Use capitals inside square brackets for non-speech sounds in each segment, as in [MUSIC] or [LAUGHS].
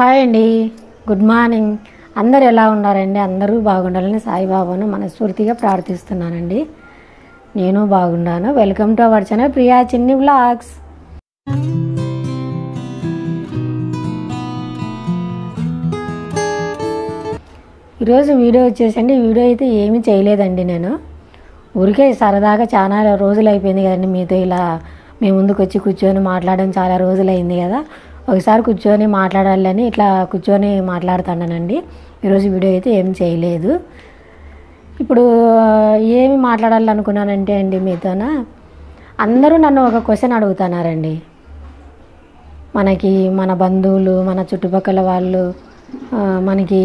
hi అండి good morning అందరు ఎలా ఉన్నారండి అందరూ బాగుండాలని సాయిబాబాను మనస్ఫూర్తిగా ప్రార్థిస్తున్నానండి నేను బాగున్నాను welcome to our channel Priya Chinni blogs ఈరోజు వీడియో వచ్చేసండి వీడియో అయితే ఏమీ చేయలేదండి నేను ఊరికే సరదాగా చాలా రోజులు అయిపోయింది కదండి మీతో ఇలా మీ ముందుకు వచ్చి కూర్చొని మాట్లాడడం చాలా రోజులు అయింది కదా ఒకసారి కూర్చొని మాట్లాడాలని ఇట్లా కూర్చొని మాట్లాడుతున్నానండి ఈరోజు వీడియో అయితే ఏం చేయలేదు ఇప్పుడు ఏమి మాట్లాడాలనుకున్నానంటే అండి మీతోన అందరూ నన్ను ఒక క్వశ్చన్ అడుగుతున్నారండి మనకి మన బంధువులు మన చుట్టుపక్కల వాళ్ళు మనకి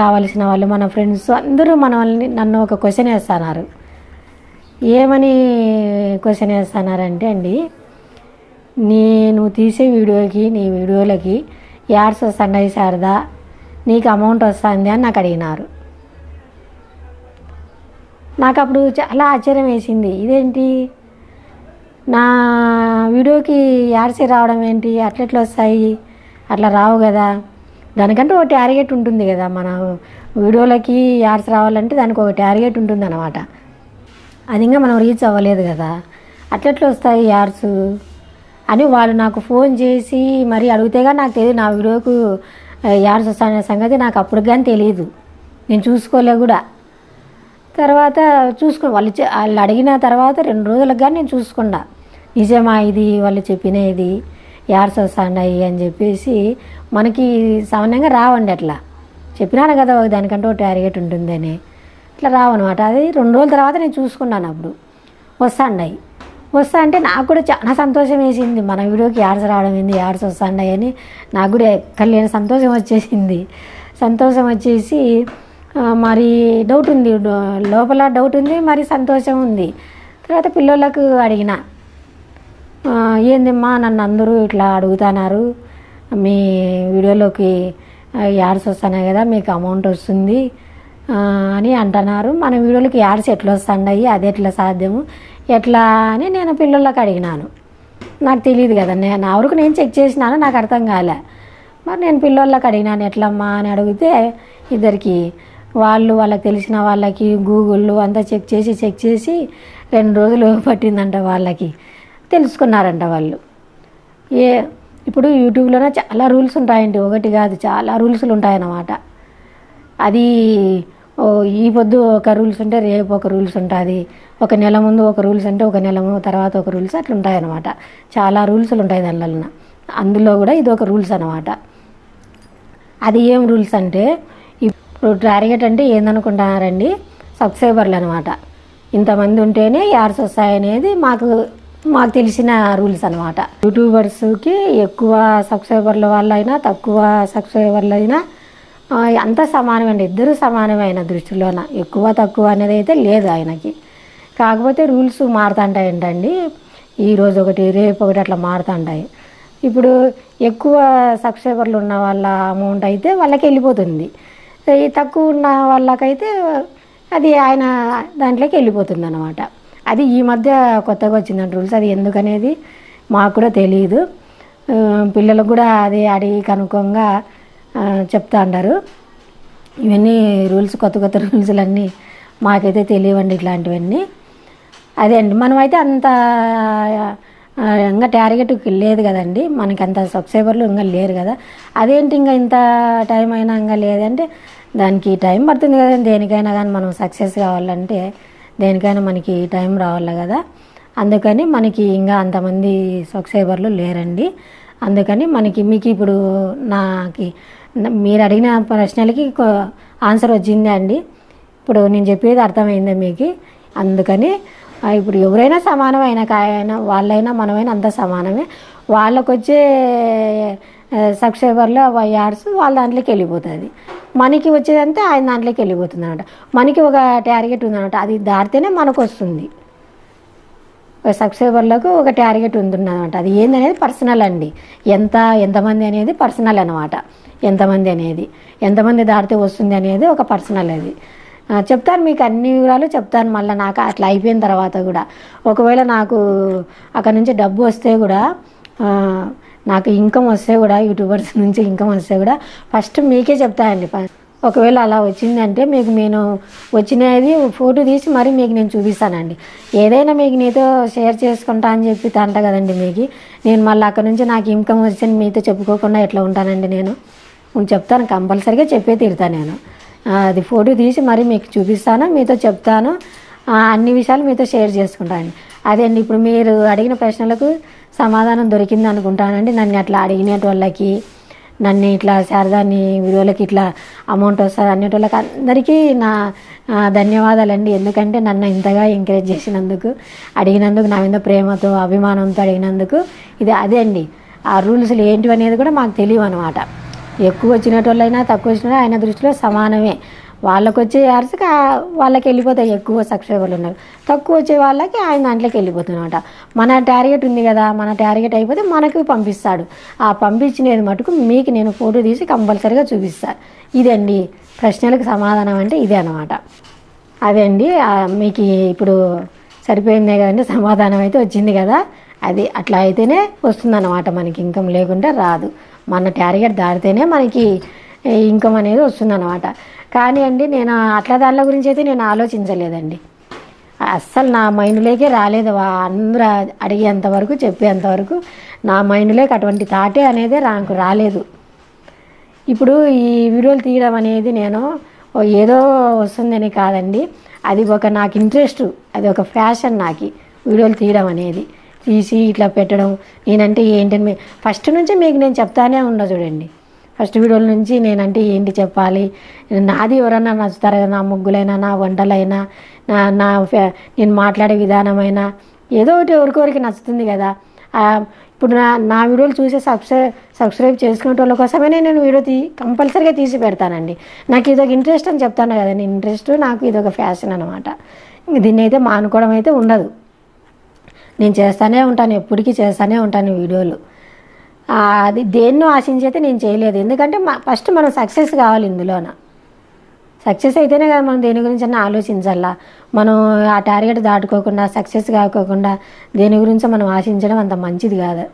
కావలసిన వాళ్ళు మన ఫ్రెండ్స్ అందరూ మనల్ని నన్ను ఒక క్వశ్చన్ వేస్తున్నారు ఏమని క్వశ్చన్ వేస్తున్నారంటే అండి నేను తీసే వీడియోకి నీ వీడియోలకి యాడ్స్ వస్తున్నాయి శారదా నీకు అమౌంట్ వస్తుంది అని నాకు అడిగినారు నాకు అప్పుడు చాలా ఆశ్చర్యం వేసింది ఇదేంటి నా వీడియోకి యాడ్స్ రావడం ఏంటి అట్లెట్లు వస్తాయి అట్లా రావు కదా దానికంటే ఒక టార్గెట్ ఉంటుంది కదా మన వీడియోలకి యాడ్స్ రావాలంటే దానికి ఒక టార్గెట్ ఉంటుంది అనమాట అది ఇంకా మనం రీచ్ అవ్వలేదు కదా అట్లెట్లు వస్తాయి యాడ్స్ అని వాళ్ళు నాకు ఫోన్ చేసి మరి అడిగితేగా నాకు తెలియదు నా వీడియోకు ఎవరు చూస్తారనే సంగతి నాకు అప్పుడు కానీ తెలియదు నేను చూసుకోలే కూడా తర్వాత చూసుకో వాళ్ళు వాళ్ళు అడిగిన తర్వాత రెండు రోజులకు కానీ నేను చూసుకున్నా నిజమా ఇది వాళ్ళు చెప్పిన ఇది ఎవరు చూస్తాయి అని చెప్పేసి మనకి సామాన్యంగా రావండి అట్లా చెప్పినాను కదా ఒక దానికంటే ఒక టార్గెట్ ఉంటుందని ఇట్లా అనమాట అది రెండు రోజుల తర్వాత నేను చూసుకున్నాను అప్పుడు వస్తాయి వస్తా అంటే నాకు కూడా చాలా సంతోషం వేసింది మన వీడియోకి యాడ్స్ రావడం ఏంది యాడ్స్ వస్తాయి అని నాకు కూడా కళ్యాణ సంతోషం వచ్చేసింది సంతోషం వచ్చేసి మరి డౌట్ ఉంది లోపల డౌట్ ఉంది మరి సంతోషం ఉంది తర్వాత పిల్లలకు అడిగిన ఏందమ్మా నన్ను అందరూ ఇట్లా అడుగుతున్నారు మీ వీడియోలోకి యాడ్స్ వస్తున్నాయి కదా మీకు అమౌంట్ వస్తుంది అని అంటున్నారు మన వీడియోలకి యాడ్స్ ఎట్లా వస్తున్నాయి అది ఎట్లా సాధ్యము ఎట్లా అని నేను పిల్లలకు అడిగినాను నాకు తెలియదు కదా నేను నా నేను చెక్ చేసినాను నాకు అర్థం కాలే మరి నేను పిల్లలకి అడిగినాను ఎట్లమ్మా అని అడిగితే ఇద్దరికి వాళ్ళు వాళ్ళకి తెలిసిన వాళ్ళకి గూగుళ్ళు అంతా చెక్ చేసి చెక్ చేసి రెండు రోజులు పట్టిందంట వాళ్ళకి తెలుసుకున్నారంట వాళ్ళు ఏ ఇప్పుడు యూట్యూబ్లోనే చాలా రూల్స్ ఉంటాయండి ఒకటి కాదు చాలా రూల్స్లు ఉంటాయన్నమాట అది ఈ పొద్దు ఒక రూల్స్ ఉంటే రేపు ఒక రూల్స్ ఉంటుంది ఒక నెల ముందు ఒక రూల్స్ అంటే ఒక నెల తర్వాత ఒక రూల్స్ అట్లా ఉంటాయి అనమాట చాలా రూల్స్లు ఉంటాయి దానివల్ల అందులో కూడా ఇది ఒక రూల్స్ అనమాట అది ఏం రూల్స్ అంటే ఇప్పుడు టార్గెట్ అంటే ఏందనుకుంటున్నారండి సబ్స్క్రైబర్లు అనమాట ఇంతమంది ఉంటేనే యాడ్స్ వస్తాయి అనేది మాకు మాకు తెలిసిన రూల్స్ అనమాట యూట్యూబర్స్కి ఎక్కువ సబ్స్క్రైబర్ల వాళ్ళైనా తక్కువ సబ్స్క్రైబర్లైనా అంత సమానమండి ఇద్దరు సమానమైన దృష్టిలోన ఎక్కువ తక్కువ అనేది అయితే లేదు ఆయనకి కాకపోతే రూల్స్ మారుతుంటాయంటండి ఈరోజు ఒకటి రేపు ఒకటి అట్లా మారుతుంటాయి ఇప్పుడు ఎక్కువ సబ్స్క్రైబర్లు ఉన్న వాళ్ళ అమౌంట్ అయితే వాళ్ళకి వెళ్ళిపోతుంది తక్కువ ఉన్న వాళ్ళకైతే అది ఆయన దాంట్లోకి వెళ్ళిపోతుంది అనమాట అది ఈ మధ్య కొత్తగా వచ్చిందండి రూల్స్ అది ఎందుకనేది మాకు కూడా తెలియదు పిల్లలకు కూడా అది అడిగి కనుక్కోగా చెప్తా అన్నారు ఇవన్నీ రూల్స్ కొత్త కొత్త రూల్స్లు అన్నీ మాకైతే తెలియవండి ఇట్లాంటివన్నీ అదే అండి మనమైతే అంత ఇంకా టార్గెట్ లేదు కదండి మనకి అంత సబ్స్క్రైబర్లు ఇంకా లేరు కదా అదేంటి ఇంకా ఇంత టైం అయినా ఇంకా లేదంటే దానికి టైం పడుతుంది కదండి దేనికైనా కానీ మనం సక్సెస్ కావాలంటే దేనికైనా మనకి టైం రావాలి కదా అందుకని మనకి ఇంకా అంతమంది సబ్స్క్రైబర్లు లేరండి అందుకని మనకి మీకు ఇప్పుడు నాకి మీరు అడిగిన ప్రశ్నలకి ఆన్సర్ వచ్చింది అండి ఇప్పుడు నేను చెప్పేది అర్థమైంది మీకు అందుకని ఇప్పుడు ఎవరైనా సమానమైన కాయైనా వాళ్ళైనా మనమైనా అంత సమానమే వాళ్ళకు వచ్చే సబ్స్క్రైబర్లో యాడ్స్ వాళ్ళ దాంట్లోకి వెళ్ళిపోతుంది మనకి వచ్చేదంతా ఆయన దాంట్లోకి వెళ్ళిపోతుంది అనమాట మనకి ఒక టార్గెట్ ఉందన్నమాట అది దాటితేనే మనకు వస్తుంది సబ్స్క్రైబర్లకు ఒక టార్గెట్ ఉంటుందన్నమాట అది ఏందనేది పర్సనల్ అండి ఎంత ఎంతమంది అనేది పర్సనల్ అనమాట ఎంతమంది అనేది ఎంతమంది దాటితే వస్తుంది అనేది ఒక పర్సనల్ అది చెప్తాను మీకు అన్ని వివరాలు చెప్తాను మళ్ళీ నాకు అట్లా అయిపోయిన తర్వాత కూడా ఒకవేళ నాకు అక్కడ నుంచి డబ్బు వస్తే కూడా నాకు ఇన్కమ్ వస్తే కూడా యూట్యూబర్స్ నుంచి ఇన్కమ్ వస్తే కూడా ఫస్ట్ మీకే చెప్తానండి ఒకవేళ అలా వచ్చిందంటే మీకు నేను వచ్చినది ఫోటో తీసి మరి మీకు నేను చూపిస్తానండి ఏదైనా మీకు నీతో షేర్ చేసుకుంటా అని చెప్పి అంట కదండి మీకు నేను మళ్ళీ అక్కడ నుంచి నాకు ఇన్కమ్ వచ్చింది మీతో చెప్పుకోకుండా ఎట్లా ఉంటానండి నేను చెప్తాను కంపల్సరీగా చెప్పే తీరుతాను నేను అది ఫోటో తీసి మరి మీకు చూపిస్తాను మీతో చెప్తాను అన్ని విషయాలు మీతో షేర్ చేసుకుంటాను అండి ఇప్పుడు మీరు అడిగిన ప్రశ్నలకు సమాధానం దొరికింది అనుకుంటానండి నన్ను అట్లా అడిగిన వాళ్ళకి నన్ను ఇట్లా శారదాన్ని వీడియోలకి ఇట్లా అమౌంట్ వస్తుంది అనేటోళ్ళకి అందరికీ నా ధన్యవాదాలండి ఎందుకంటే నన్ను ఇంతగా ఎంకరేజ్ చేసినందుకు అడిగినందుకు నా మీద ప్రేమతో అభిమానంతో అడిగినందుకు ఇది అదే అండి ఆ రూల్స్లు ఏంటివి అనేది కూడా మాకు తెలియవు అనమాట ఎక్కువ వచ్చినటోళ్ళైనా తక్కువ వచ్చిన ఆయన దృష్టిలో సమానమే వాళ్ళకు వచ్చే యార్స్కి వాళ్ళకి వెళ్ళిపోతాయి ఎక్కువ సబ్స్క్రైబర్లు ఉన్నారు తక్కువ వచ్చే వాళ్ళకి ఆయన దాంట్లోకి వెళ్ళిపోతున్నమాట మన టార్గెట్ ఉంది కదా మన టార్గెట్ అయిపోతే మనకు పంపిస్తాడు ఆ పంపించినది మటుకు మీకు నేను ఫోటో తీసి కంపల్సరీగా చూపిస్తాను ఇదండి ప్రశ్నలకు సమాధానం అంటే ఇదే అనమాట అదే అండి మీకు ఇప్పుడు సరిపోయిందే కదండి సమాధానం అయితే వచ్చింది కదా అది అట్లా అయితేనే వస్తుందన్నమాట మనకి ఇంకం లేకుండా రాదు మన టార్గెట్ దాటితేనే మనకి ఇన్కమ్ అనేది వస్తుందన్నమాట కానీ అండి నేను అట్లా దానిల గురించి అయితే నేను ఆలోచించలేదండి అస్సలు నా మైండ్లోకే రాలేదు అందరూ అడిగేంత వరకు చెప్పేంత వరకు నా మైండ్లోకి అటువంటి థాటే అనేది నాకు రాలేదు ఇప్పుడు ఈ వీడియోలు తీయడం అనేది నేను ఏదో వస్తుందని కాదండి అది ఒక నాకు ఇంట్రెస్ట్ అది ఒక ఫ్యాషన్ నాకు వీడియోలు తీయడం అనేది తీసి ఇట్లా పెట్టడం నేనంటే ఏంటని ఫస్ట్ నుంచి మీకు నేను చెప్తానే ఉన్నా చూడండి ఫస్ట్ వీడియోల నుంచి నేనంటే ఏంటి చెప్పాలి నాది ఎవరన్నా నచ్చుతారా నా ముగ్గులైనా నా వంటలైనా నా నా నేను మాట్లాడే విధానమైనా ఏదో ఒకటి ఎవరికొరికి నచ్చుతుంది కదా ఇప్పుడు నా నా వీడియోలు చూసే సబ్స్క్రై సబ్స్క్రైబ్ చేసుకునే వాళ్ళ కోసమే నేను వీడియో తీ కంపల్సరీగా తీసి పెడతానండి నాకు ఇదొక ఇంట్రెస్ట్ అని చెప్తాను కదా ఇంట్రెస్ట్ నాకు ఇదొక ఫ్యాషన్ అనమాట దీన్ని అయితే మానుకోవడం అయితే ఉండదు నేను చేస్తూనే ఉంటాను ఎప్పటికీ చేస్తూనే ఉంటాను వీడియోలు అది దేన్నో ఆశించైతే నేను చేయలేదు ఎందుకంటే ఫస్ట్ మనం సక్సెస్ కావాలి ఇందులోన సక్సెస్ అయితేనే కదా మనం దేని గురించి అన్నా ఆలోచించాలా మనం ఆ టార్గెట్ దాటుకోకుండా సక్సెస్ కాకోకుండా దేని గురించి మనం ఆశించడం అంత మంచిది కాదు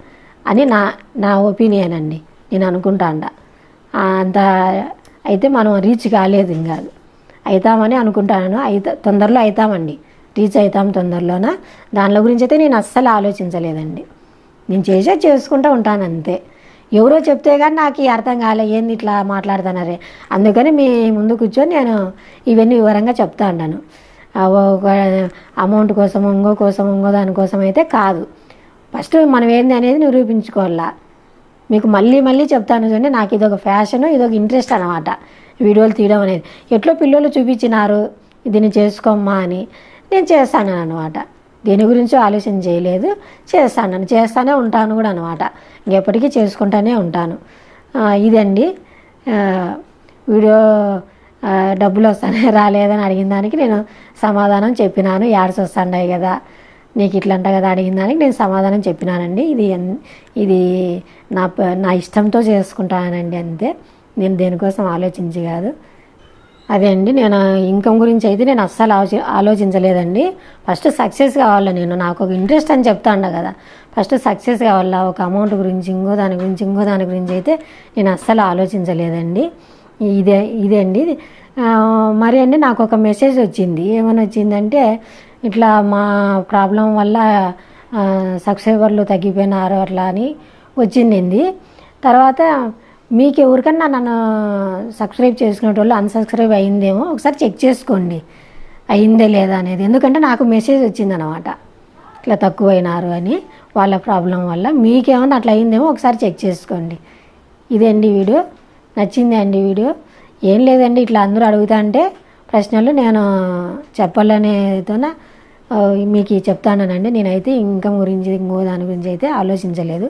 అని నా నా ఒపీనియన్ అండి నేను అనుకుంటాండ అంత అయితే మనం రీచ్ కాలేదు ఇంకా అవుతామని అనుకుంటాను అయితే తొందరలో అవుతామండి రీచ్ అవుతాం తొందరలోన దానిలో గురించి అయితే నేను అస్సలు ఆలోచించలేదండి నేను చేసే చేసుకుంటూ ఉంటాను అంతే ఎవరో చెప్తే కానీ నాకు అర్థం కాలే ఏంది ఇట్లా మాట్లాడుతున్నారే అందుకని మీ ముందు కూర్చొని నేను ఇవన్నీ వివరంగా చెప్తా ఉన్నాను ఒక అమౌంట్ కోసం ఇంకో కోసం ఇంకో దానికోసం అయితే కాదు ఫస్ట్ మనం ఏంది అనేది నిరూపించుకోవాలా మీకు మళ్ళీ మళ్ళీ చెప్తాను చూడండి నాకు ఇదొక ఫ్యాషన్ ఇదొక ఇంట్రెస్ట్ అనమాట వీడియోలు తీయడం అనేది ఎట్లో పిల్లలు చూపించినారు దీన్ని చేసుకోమ్మా అని నేను చేస్తాను అనమాట దేని గురించి ఆలోచన చేయలేదు చేస్తాను చేస్తానే ఉంటాను కూడా అనమాట ఇంకెప్పటికీ చేసుకుంటానే ఉంటాను ఇదండి వీడియో డబ్బులు వస్తానే [LAUGHS] రాలేదని అడిగిన దానికి నేను సమాధానం చెప్పినాను యాడ్స్ వస్తాయి కదా నీకు ఇట్లంట కదా అడిగిన దానికి నేను సమాధానం చెప్పినానండి ఇది ఇది నా నా ఇష్టంతో చేసుకుంటానండి అంతే నేను దేనికోసం ఆలోచించి కాదు అదే అండి నేను ఇన్కమ్ గురించి అయితే నేను అస్సలు ఆలోచి ఆలోచించలేదండి ఫస్ట్ సక్సెస్ కావాలి నేను నాకు ఒక ఇంట్రెస్ట్ అని చెప్తా ఉండ కదా ఫస్ట్ సక్సెస్ కావాలా ఒక అమౌంట్ గురించి ఇంకో దాని గురించి ఇంకో దాని గురించి అయితే నేను అస్సలు ఆలోచించలేదండి ఇదే ఇదే అండి మరి అండి నాకు ఒక మెసేజ్ వచ్చింది ఏమని వచ్చిందంటే ఇట్లా మా ప్రాబ్లం వల్ల సబ్స్క్రైబర్లు తగ్గిపోయినారు అట్లా అని వచ్చింది తర్వాత మీకు ఎవరికన్నా నన్ను సబ్స్క్రైబ్ చేసుకునే వాళ్ళు అన్సబ్స్క్రైబ్ అయిందేమో ఒకసారి చెక్ చేసుకోండి అయిందే లేదా అనేది ఎందుకంటే నాకు మెసేజ్ వచ్చిందనమాట ఇట్లా తక్కువైనారు అని వాళ్ళ ప్రాబ్లం వల్ల మీకేమన్నా అట్లా అయిందేమో ఒకసారి చెక్ చేసుకోండి ఇదండి వీడియో నచ్చింది అండి వీడియో ఏం లేదండి ఇట్లా అందరూ అడుగుతా అంటే ప్రశ్నలు నేను చెప్పాలనేతోన మీకు చెప్తానండి నేనైతే ఇంకా గురించి ఇంకో దాని గురించి అయితే ఆలోచించలేదు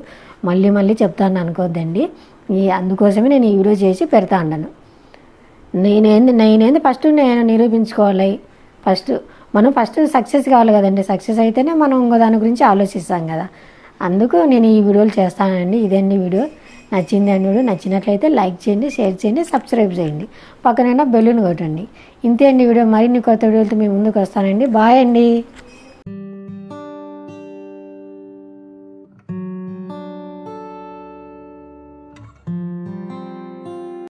మళ్ళీ మళ్ళీ చెప్తాను అనుకోవద్దండి ఈ అందుకోసమే నేను ఈ వీడియో చేసి పెడతా ఉండను నేనేంది నేనేంది ఫస్ట్ నేను నిరూపించుకోవాలి ఫస్ట్ మనం ఫస్ట్ సక్సెస్ కావాలి కదండి సక్సెస్ అయితేనే మనం ఇంకో దాని గురించి ఆలోచిస్తాం కదా అందుకు నేను ఈ వీడియోలు చేస్తానండి ఇదండి వీడియో నచ్చింది అని వీడియో నచ్చినట్లయితే లైక్ చేయండి షేర్ చేయండి సబ్స్క్రైబ్ చేయండి పక్కనైనా బెలూన్ కొట్టండి ఇంతే అండి వీడియో మరిన్ని కొత్త వీడియోలతో మీ ముందుకు వస్తానండి బాయ్ అండి